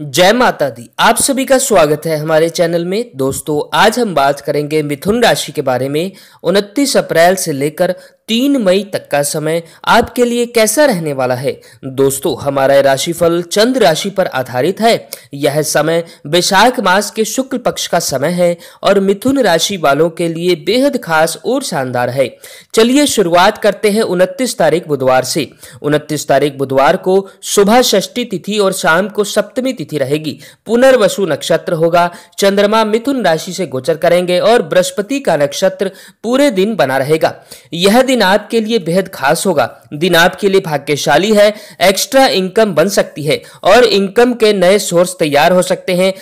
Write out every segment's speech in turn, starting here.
जय माता दी आप सभी का स्वागत है हमारे चैनल में दोस्तों आज हम बात करेंगे मिथुन राशि के बारे में 29 अप्रैल से लेकर तीन मई तक का समय आपके लिए कैसा रहने वाला है दोस्तों हमारा राशिफल चंद्र राशि पर आधारित है यह समय वैशाख मास के शुक्ल पक्ष का समय है और मिथुन राशि वालों के लिए बेहद खास और शानदार है चलिए शुरुआत करते हैं उनतीस तारीख बुधवार से उनतीस तारीख बुधवार को सुबह षष्टी तिथि और शाम को सप्तमी तिथि रहेगी पुनर्वसु नक्षत्र होगा चंद्रमा मिथुन राशि से गोचर करेंगे और बृहस्पति का नक्षत्र पूरे दिन बना रहेगा यह दिन दिन आपके लिए बेहद खास होगा दिन आपके लिए भाग्यशाली है एक्स्ट्रा इनकम बन सकती है और इनकम के नए सोर्स तैयार हो सकते हैं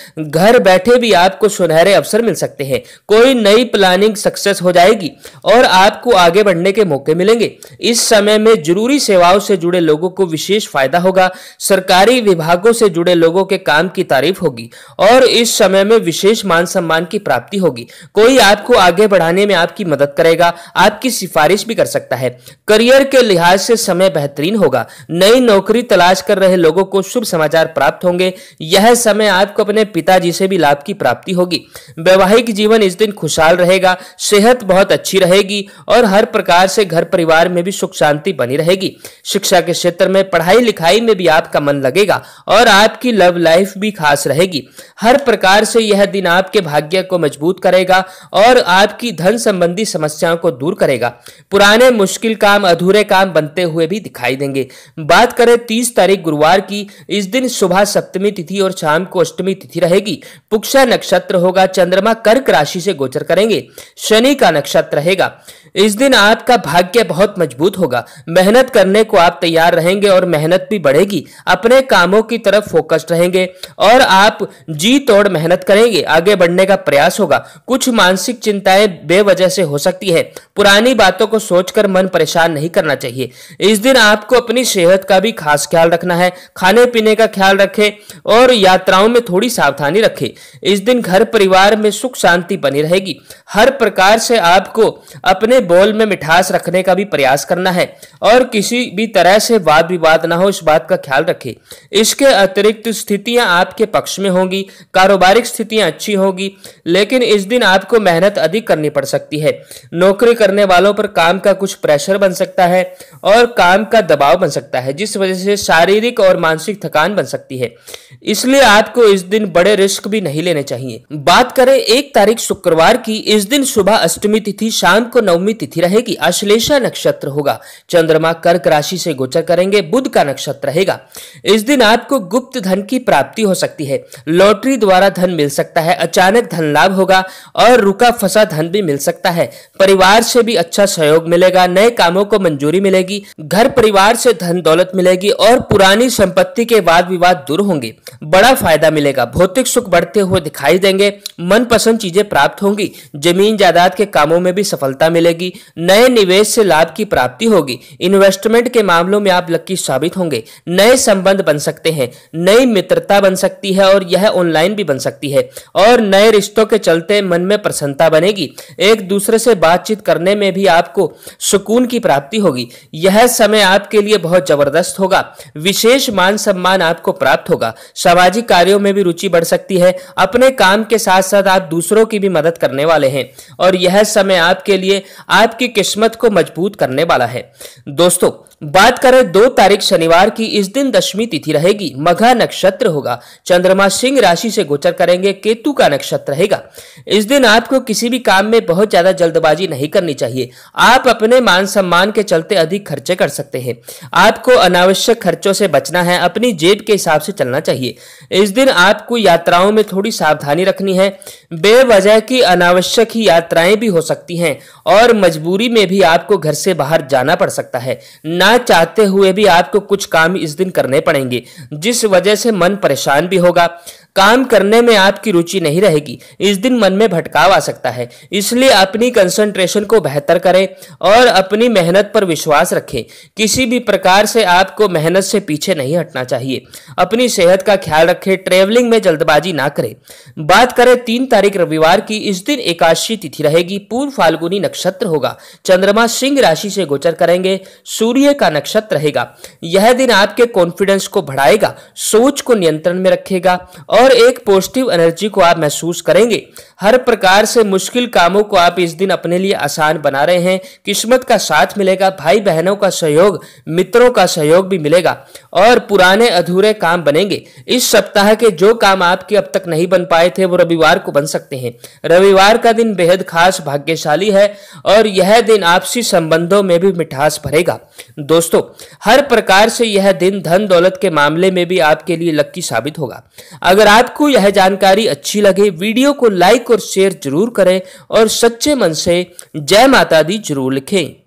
घर बैठे भी आपको सुनहरे अवसर मिल सकते हैं कोई नई प्लानिंग सक्सेस हो जाएगी और आपको आगे बढ़ने के मौके मिलेंगे इस समय में जरूरी सेवाओं से जुड़े लोगों को विशेष फायदा होगा सरकारी विभागों से जुड़े लोगों के काम की तारीफ होगी और इस समय में विशेष मान सम्मान की प्राप्ति होगी कोई आपको आगे बढ़ाने में आपकी मदद करेगा आपकी सिफारिश भी कर सकता है करियर के लिहाज से समय बेहतरीन होगा नई नौकरी तलाश कर रहे लोगों को शुभ समाचार प्राप्त होंगे यह समय आपको अपने पिताजी से भी लाभ की प्राप्ति होगी वैवाहिक जीवन इस दिन खुशहाल रहेगा सेहत बहुत अच्छी रहेगी और हर प्रकार से घर परिवार में भी सुख शांति बनी रहेगी शिक्षा के क्षेत्र में पढ़ाई लिखाई में भी आपका मन लगेगा और आपकी लव लाइफ भी खास रहेगी हर प्रकार से यह दिन आपके भाग्य को मजबूत करेगा और आपकी धन संबंधी समस्याओं को दूर करेगा पुराने पुराने मुश्किल काम अधूरे काम बनते हुए भी दिखाई देंगे बात करें तीस तारीख गुरुवार की इस दिन सुबह सप्तमी तिथि और शाम को अष्टमी तिथि रहेगी पुक्षा नक्षत्र होगा चंद्रमा कर्क राशि से गोचर करेंगे शनि का नक्षत्र रहेगा इस दिन आपका भाग्य बहुत मजबूत होगा मेहनत करने को आप तैयार रहेंगे और मेहनत भी बढ़ेगी अपने कामों की तरफ फोकस्ड रहेंगे और आप जी तोड़ मेहनत करेंगे आगे बढ़ने का प्रयास होगा कुछ मानसिक चिंताएं बेवजह से हो सकती है पुरानी बातों को सोचकर मन परेशान नहीं करना चाहिए इस दिन आपको अपनी सेहत का भी खास ख्याल रखना है खाने पीने का ख्याल रखे और यात्राओं में थोड़ी सावधानी रखे इस दिन घर परिवार में सुख शांति बनी रहेगी हर प्रकार से आपको अपने बोल में मिठास रखने का भी प्रयास करना है और किसी भी तरह से वाद विवाद ना हो इस बात का ख्याल रखें इसके अतिरिक्त स्थितियां आपके पक्ष में होंगी कारोबारिक स्थितियां अच्छी होगी लेकिन इस दिन आपको मेहनत अधिक करनी पड़ सकती है नौकरी करने वालों पर काम का कुछ प्रेशर बन सकता है और काम का दबाव बन सकता है जिस वजह से शारीरिक और मानसिक थकान बन सकती है इसलिए आपको इस दिन बड़े रिस्क भी नहीं लेने चाहिए बात करें एक तारीख शुक्रवार की इस दिन सुबह अष्टमी तिथि शाम को नवमी हुई तिथि रहेगी अश्लेषा नक्षत्र होगा चंद्रमा कर्क राशि से गोचर करेंगे बुध का नक्षत्र रहेगा इस दिन आपको गुप्त धन की प्राप्ति हो सकती है लॉटरी द्वारा धन मिल सकता है अचानक धन लाभ होगा और रुका फंसा धन भी मिल सकता है परिवार से भी अच्छा सहयोग मिलेगा नए कामों को मंजूरी मिलेगी घर परिवार से धन दौलत मिलेगी और पुरानी संपत्ति के वाद विवाद दूर होंगे बड़ा फायदा मिलेगा भौतिक सुख बढ़ते हुए दिखाई देंगे मनपसंद चीजें प्राप्त होंगी जमीन जायदाद के कामों में भी सफलता मिलेगी मिलेगी नए निवेश से लाभ की प्राप्ति होगी इन्वेस्टमेंट के मामलों में आप लक्की साबित होंगे नए संबंध बन सकते हैं नई मित्रता बन सकती है और यह ऑनलाइन भी बन सकती है और नए रिश्तों के चलते मन में प्रसन्नता बनेगी एक दूसरे से बातचीत करने में भी आपको सुकून की प्राप्ति होगी यह समय आपके लिए बहुत जबरदस्त होगा विशेष मान सम्मान आपको प्राप्त होगा सामाजिक कार्यों में भी रुचि बढ़ सकती है अपने काम के साथ साथ आप दूसरों की भी मदद करने वाले हैं और यह समय आपके लिए आपकी किस्मत को मजबूत करने वाला है दोस्तों बात करें दो तारीख शनिवार की इस दिन दशमी तिथि रहेगी मघा नक्षत्र होगा चंद्रमा सिंह राशि से गोचर करेंगे केतु का नक्षत्र रहेगा इस दिन आपको किसी भी काम में बहुत ज्यादा जल्दबाजी नहीं करनी चाहिए आप अपने मान सम्मान के चलते अधिक खर्चे कर सकते हैं आपको अनावश्यक खर्चों से बचना है अपनी जेब के हिसाब से चलना चाहिए इस दिन आपको यात्राओं में थोड़ी सावधानी रखनी है बेवजह की अनावश्यक ही यात्राएं भी हो सकती है और पर मजबूरी में भी आपको घर से बाहर जाना पड़ सकता है ना चाहते हुए भी आपको कुछ काम इस दिन करने पड़ेंगे जिस वजह से मन परेशान भी होगा काम करने में आपकी रुचि नहीं रहेगी इस दिन मन में भटकाव आ सकता है इसलिए अपनी कंसंट्रेशन को बेहतर करें और अपनी मेहनत पर विश्वास रखें किसी भी प्रकार से आपको मेहनत से पीछे नहीं हटना चाहिए अपनी सेहत का ख्याल रखें ट्रेवलिंग में जल्दबाजी ना करें बात करें तीन तारीख रविवार की इस दिन एकादशी तिथि रहेगी पूर्व फाल्गुनी नक्षत्र होगा चंद्रमा सिंह राशि से गोचर करेंगे सूर्य का नक्षत्र रहेगा यह दिन आपके कॉन्फिडेंस को बढ़ाएगा सोच को नियंत्रण में रखेगा और और एक पॉजिटिव एनर्जी को आप महसूस करेंगे हर प्रकार से मुश्किल कामों को आप इस दिन अपने लिए आसान बना रहे हैं किस्मत का साथ मिलेगा भाई बहनों का सहयोग मित्रों का सहयोग भी मिलेगा और पुराने अधूरे काम बनेंगे इस सप्ताह के जो काम आपके अब तक नहीं बन पाए थे वो रविवार को बन सकते हैं रविवार का दिन बेहद खास भाग्यशाली है और यह दिन आपसी संबंधों में भी मिठास भरेगा दोस्तों हर प्रकार से यह दिन धन दौलत के मामले में भी आपके लिए लक्की साबित होगा अगर आपको यह जानकारी अच्छी लगे वीडियो को लाइक और शेयर जरूर करें और सच्चे मन से जय माता दी जरूर लिखें